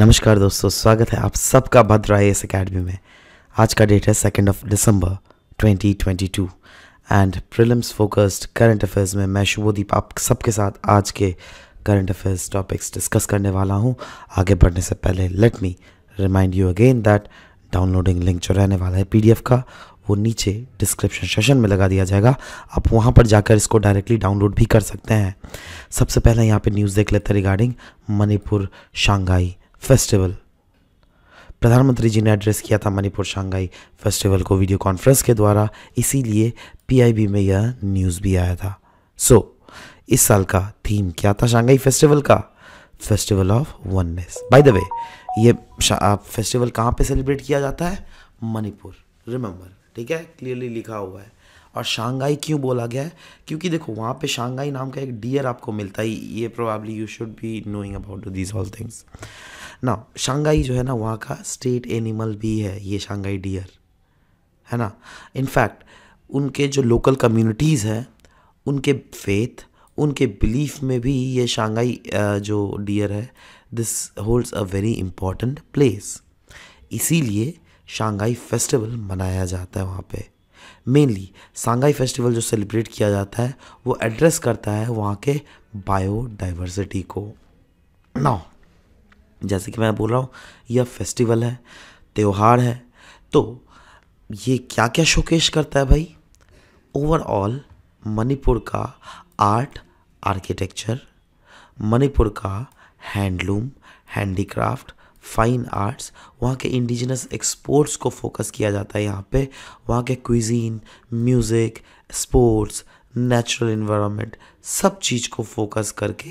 नमस्कार दोस्तों स्वागत है आप सबका भद्रा एस अकेडमी में आज का डेट है second of December 2022 and prelims focused current affairs में मैं शुभोदीप आप सबके साथ आज के करंट अफेयर्स टॉपिक्स डिस्कस करने वाला हूं आगे बढ़ने से पहले let me remind you again that downloading link जो रहने वाला है पी का वो नीचे डिस्क्रिप्शन सेशन में लगा दिया जाएगा आप वहाँ पर जाकर इसको डायरेक्टली डाउनलोड भी कर सकते हैं सबसे पहले यहाँ पे न्यूज़ देख लेते हैं रिगार्डिंग मणिपुर शांघाई फेस्टिवल प्रधानमंत्री जी ने एड्रेस किया था मणिपुर शांघाई फेस्टिवल को वीडियो कॉन्फ्रेंस के द्वारा इसीलिए पीआईबी में यह न्यूज़ भी आया था सो so, इस साल का थीम क्या था शांघाई फेस्टिवल का festival of oneness by the way ये फेस्टिवल कहाँ पे सेलिब्रेट किया जाता है मणिपुर रिमेंबर ठीक है क्लियरली लिखा हुआ है और शांघाई क्यों बोला गया है क्योंकि देखो वहाँ पे शांघाई नाम का एक डियर आपको मिलता है ये probably you should be knowing about these all things ना शंघाई जो है ना वहाँ का स्टेट एनिमल भी है ये शंघाई डियर है ना इनफैक्ट उनके जो लोकल कम्युनिटीज़ हैं उनके फेथ उनके बिलीफ में भी ये शंघाई जो डियर है this holds a very important place इसीलिए शंघाई फेस्टिवल मनाया जाता है वहाँ पे मेनली शंघाई फेस्टिवल जो सेलिब्रेट किया जाता है वो एड्रेस करता है वहाँ के बायोडाइवर्सिटी को नाउ जैसे कि मैं बोल रहा हूँ यह फेस्टिवल है त्यौहार है तो ये क्या क्या शोकेश करता है भाई ओवरऑल मणिपुर का आर्ट आर्किटेक्चर मणिपुर का हैंडलूम हैंडीक्राफ्ट फाइन आर्ट्स वहाँ के इंडिजिनस एक्सपोर्ट्स को फोकस किया जाता है यहाँ पे वहाँ के cuisine music sports natural environment सब चीज़ को फोकस करके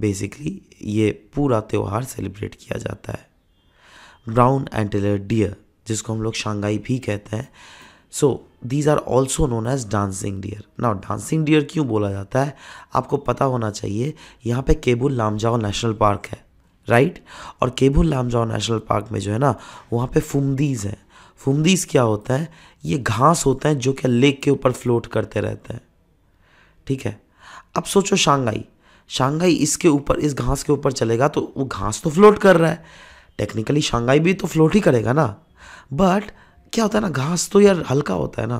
बेसिकली ये पूरा त्यौहार सेलिब्रेट किया जाता है ब्राउन एंटेलर डियर जिसको हम लोग शांघाई भी कहते हैं so these are also known as dancing deer ना डांसिंग डियर क्यों बोला जाता है आपको पता होना चाहिए यहाँ पे केबुल लामजाओ नेशनल पार्क है राइट और केबुल लामजाओ नेशनल पार्क में जो है ना वहाँ पे फुमदीज़ हैं फुमदीज क्या होता है ये घास होता है जो कि लेक के ऊपर फ्लोट करते रहते हैं ठीक है अब सोचो शांघाई शांघाई इसके ऊपर इस घास के ऊपर चलेगा तो वो घास तो फ्लोट कर रहा है टेक्निकली शांघाई भी तो फ्लोट ही करेगा ना बट क्या होता है ना घास तो यार हल्का होता है ना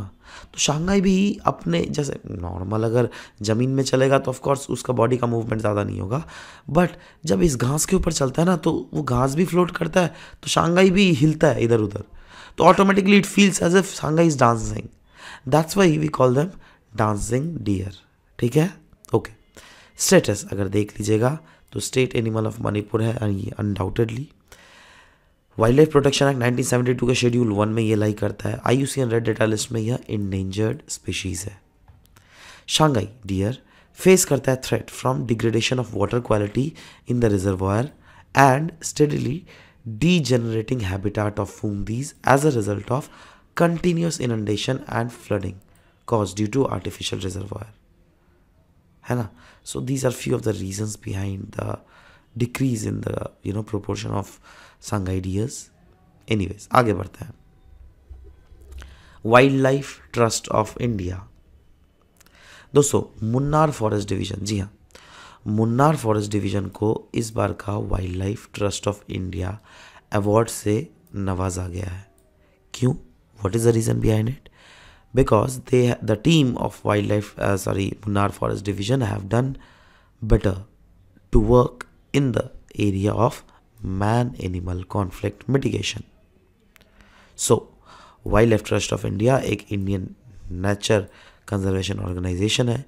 तो शांघाई भी अपने जैसे नॉर्मल अगर ज़मीन में चलेगा तो ऑफकोर्स उसका बॉडी का मूवमेंट ज़्यादा नहीं होगा बट जब इस घास के ऊपर चलता है ना तो वो घास भी फ्लोट करता है तो शांघाई भी हिलता है इधर उधर तो automatically it feels as if Sangai is dancing that's why we call them dancing deer ठीक है ओके okay. स्टेटस अगर देख लीजिएगा तो स्टेट एनिमल ऑफ मणिपुर है ये undoubtedly wild life protection act 1972 के शेड्यूल वन में ये लाई करता है आई रेड डेटा लिस्ट में यह इंडेंजर्ड स्पीशीज़ है शांघाई डियर फेस करता है threat from degradation of water quality in the reservoir and steadily generating habitat of fungi as a result of continuous inundation and flooding cause due to artificial reservoir है ना so these are few of the reasons behind the decrease in the you know proportion of sang ideas ways आगे बढ़ते हैं wild life trust of India दोस्तों Munnar forest division जी हाँ Munnar forest division को इस बार का wild life trust of India award से नवाजा गया है क्यों what is the reason behind it because they the team of wildlife uh, sorry Munnar Forest Division have done better to work in the area of man animal conflict mitigation. So wildlife trust of india ek indian nature conservation organization hai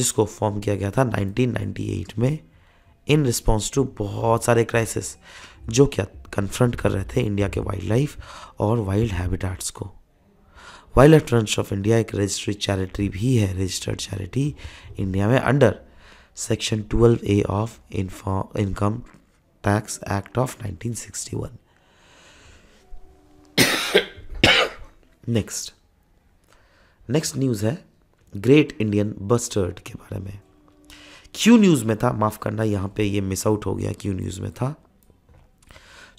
jisko form kiya gaya tha 1998 mein in response to bahut sare crisis jo kya confront kar rahe the india ke wildlife aur wild habitats ko wild life trust of India एक registered charity भी है registered charity India में under section 12 A of income tax act of 1961 next next news है great Indian bustard के बारे में Q news में था माफ़ करना यहां पे ये मिस आउट हो गया क्यू न्यूज़ में था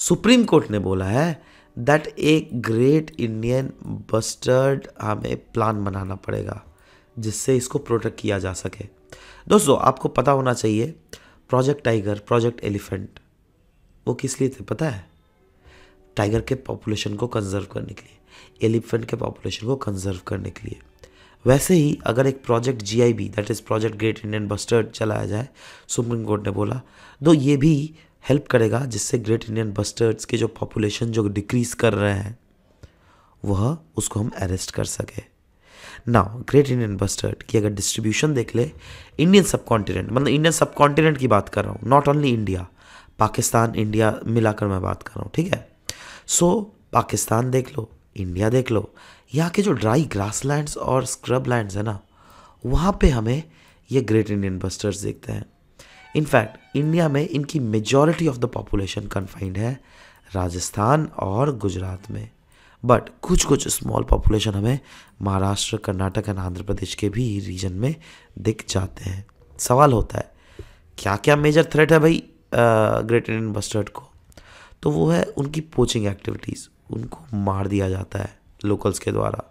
सुप्रीम कोर्ट ने बोला है that a great Indian bustard हमें प्लान बनाना पड़ेगा जिससे इसको प्रोटेक्ट किया जा सके दोस्तों आपको पता होना चाहिए प्रोजेक्ट टाइगर प्रोजेक्ट एलिफेंट वो किस लिए थे पता है टाइगर के पॉपुलेशन को कंजर्व करने के लिए एलिफेंट के पॉपुलेशन को कंजर्व करने के लिए वैसे ही अगर एक project G I B that is project great Indian bustard चलाया जाए सुप्रीम कोर्ट ने बोला तो ये भी हेल्प करेगा जिससे ग्रेट इंडियन बस्टर्ड्स के जो पॉपुलेशन जो डिक्रीज कर रहे हैं वह उसको हम अरेस्ट कर सके नाउ ग्रेट इंडियन बस्टर्ड की अगर डिस्ट्रीब्यूशन देख ले इंडियन सब कॉन्टिनेंट मतलब इंडियन सब कॉन्टिनेंट की बात कर रहा हूँ not only India Pakistan India मिलाकर मैं बात कर रहा हूँ ठीक है सो so, पाकिस्तान देख लो इंडिया देख लो यहाँ के जो ड्राई ग्रास ग्रासलैंड्स और स्क्रब लैंड्स है ना वहाँ पे हमें ये ग्रेट इंडियन बस्टर्स देखते हैं इनफैक्ट इंडिया में इनकी majority of the population confined है राजस्थान और गुजरात में बट कुछ कुछ स्मॉल पॉपुलेशन हमें महाराष्ट्र कर्नाटक एंड आंध्र प्रदेश के भी रीजन में दिख जाते हैं सवाल होता है क्या क्या मेजर थ्रेट है भाई ग्रेट इंडियन बस्टर्ड को तो वो है उनकी पोचिंग एक्टिविटीज़ उनको मार दिया जाता है लोकल्स के द्वारा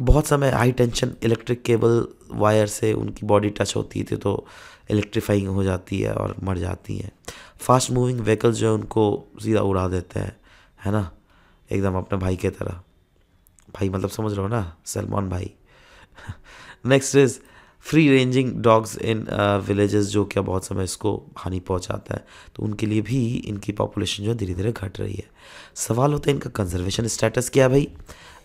बहुत समय high tension electric cable wire से उनकी बॉडी टच होती थी तो इलेक्ट्रीफाइंग हो जाती है और मर जाती हैं फास्ट मूविंग व्हीकल्स जो है उनको सीधा उड़ा देते हैं है ना एकदम अपने भाई के तरह भाई मतलब समझ रहे हो ना सलमान भाई next is free ranging dogs in villages जो क्या बहुत समय इसको हानि पहुंचाता है तो उनके लिए भी इनकी पॉपुलेशन जो है धीरे धीरे घट रही है सवाल होता है इनका कंजर्वेशन स्टेटस क्या है भाई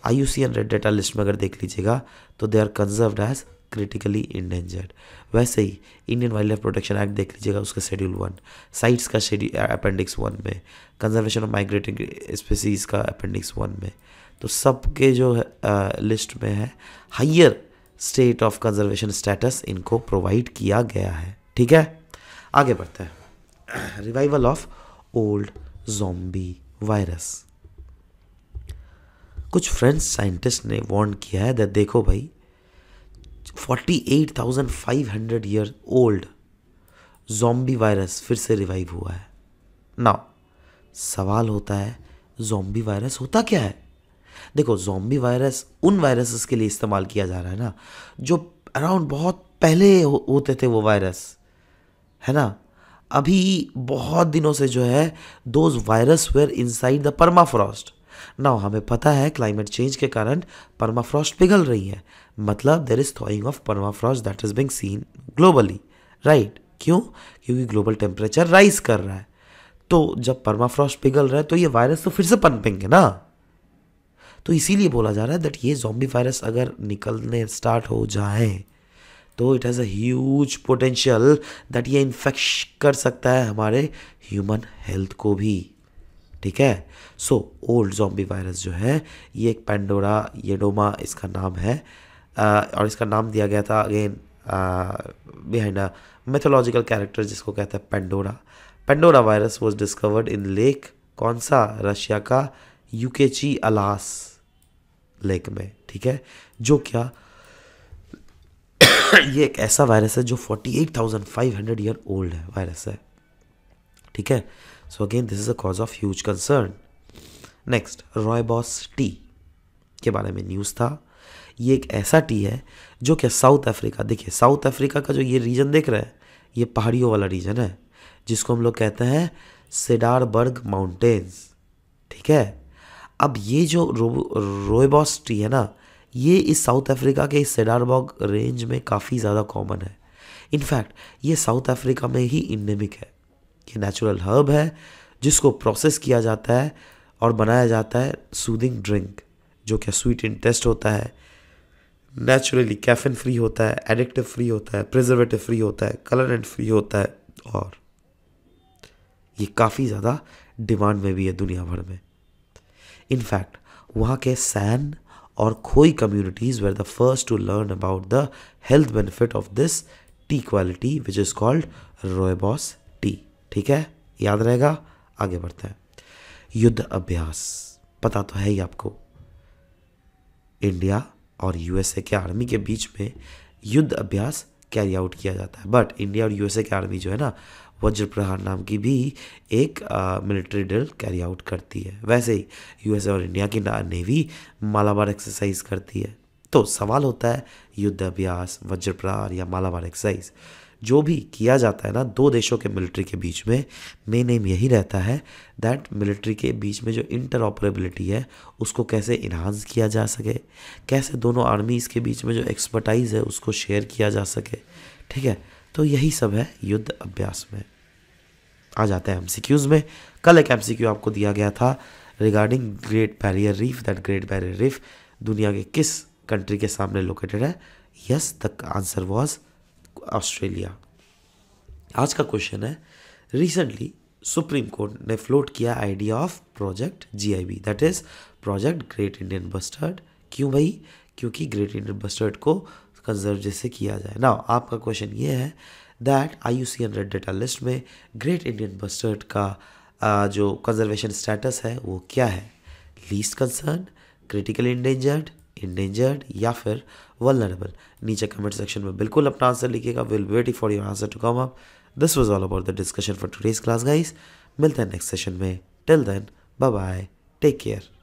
I U C N red data list में अगर देख लीजिएगा तो they are conserve as critically endangered वैसे ही Indian wild life protection act देख लीजिएगा उसका शेड्यूल वन साइट्स का शेड्यूल अपेंडिक्स वन में कंजर्वेशन ऑफ माइग्रेटिंग स्पीसीज का अपेंडिक्स वन में तो सबके जो आ, लिस्ट में है higher state of conservation status इनको प्रोवाइड किया गया है ठीक है आगे बढ़ते हैं revival of old zombie virus कुछ फ्रेंच साइंटिस्ट ने वॉर्न किया है दैट देखो भाई 48,500 ईयर ओल्ड जोम्बी वायरस फिर से रिवाइव हुआ है ना सवाल होता है जोम्बी वायरस होता क्या है देखो जोम्बी वायरस उन वायरसेस के लिए इस्तेमाल किया जा रहा है ना जो अराउंड बहुत पहले हो, होते थे वो वायरस है ना अभी बहुत दिनों से जो है those virus were inside the permafrost now हमें पता है क्लाइमेट चेंज के कारण परमाफ्रॉस्ट पिघल रही है मतलब there is thawing of permafrost that is being seen globally right क्यों क्योंकि ग्लोबल टेम्परेचर राइज कर रहा है तो जब परमाफ्रॉस्ट पिघल रहा है तो ये वायरस तो फिर से पनपेंगे ना तो इसीलिए बोला जा रहा है दैट ये जॉम्बी वायरस अगर निकलने स्टार्ट हो जाए तो it has a huge potential that ये इन्फेक्श कर सकता है हमारे ह्यूमन हेल्थ को भी ठीक है सो ओल्ड जॉम्बी वायरस जो है ये एक पेंडोरा येडोमा इसका नाम है आ, और इसका नाम दिया गया था अगेन बिहाइंड मेथोलॉजिकल कैरेक्टर जिसको कहता है Pandora Pandora virus was discovered in lake कौन सा रशिया का यूकेची अलास लेक में ठीक है जो क्या ये एक ऐसा वायरस है जो 48,500 ईयर ओल्ड है वायरस है ठीक है So again, this is a cause of huge concern. Next rooibos tea के बारे में न्यूज़ था ये एक ऐसा टी है जो कि साउथ अफ्रीका देखिए साउथ अफ्रीका का जो ये रीजन देख रहे हैं ये पहाड़ियों वाला रीजन है जिसको हम लोग कहते हैं सेडारबर्ग माउंटेन्स ठीक है अब ये जो रो, रोयबॉस टी है ना ये इस साउथ अफ्रीका के इस सेडारबर्ग रेंज में काफ़ी ज़्यादा कॉमन है इनफैक्ट ये साउथ अफ्रीका में ही इंडेमिक है ये नेचुरल हर्ब है जिसको प्रोसेस किया जाता है और बनाया जाता है सूदिंग ड्रिंक जो कि स्वीट इन टेस्ट होता है नेचुरली कैफिन फ्री होता है एडिक्टिव फ्री होता है प्रिजर्वेटिव फ्री होता है कलर एंड फ्री होता है और ये काफ़ी ज़्यादा डिमांड में भी है दुनिया भर में इनफैक्ट वहाँ के सैन और Khoi communities were the first to learn about the health benefit of this tea quality which is called rooibos ठीक है याद रहेगा आगे बढ़ते हैं युद्ध अभ्यास पता तो है ही आपको इंडिया और यूएसए के आर्मी के बीच में युद्ध अभ्यास कैरी आउट किया जाता है बट इंडिया और यूएसए के आर्मी जो है ना वज्र प्रहार नाम की भी एक मिलिट्री ड्रिल कैरी आउट करती है वैसे ही यूएसए और इंडिया की नेवी मालाबार एक्सरसाइज करती है तो सवाल होता है युद्ध अभ्यास वज्र प्रहार या मालाबार एक्सरसाइज जो भी किया जाता है ना दो देशों के मिलिट्री के बीच में मेन एम यही रहता है दैट मिलिट्री के बीच में जो इंटर ऑपरेबिलिटी है उसको कैसे इन्हांस किया जा सके कैसे दोनों आर्मीज़ के बीच में जो एक्सपर्टाइज़ है उसको शेयर किया जा सके ठीक है तो यही सब है युद्ध अभ्यास में आ जाता है एम में कल एक एम आपको दिया गया था regarding great barrier reef that great barrier reef दुनिया के किस कंट्री के सामने लोकेटेड है yes the answer was Australia आज का क्वेश्चन है रिसेंटली सुप्रीम कोर्ट ने फ्लोट किया idea of project GIB that is project great Indian bustard क्यों भाई क्योंकि ग्रेट इंडियन बस्टर्ड को कंजर्व जैसे किया जाए ना आपका क्वेश्चन ये है that I U C N red data list में ग्रेट इंडियन बस्टर्ड का आ, जो कंजर्वेशन स्टेटस है वो क्या है least concern critical endangered endangered या फिर वलनरेबल नीचे कमेंट सेक्शन में बिल्कुल अपना आंसर लिखिएगा will waiting for your answer to come up this was all about the discussion for today's class guys मिलते हैं नेक्स्ट सेशन में till then bye bye take care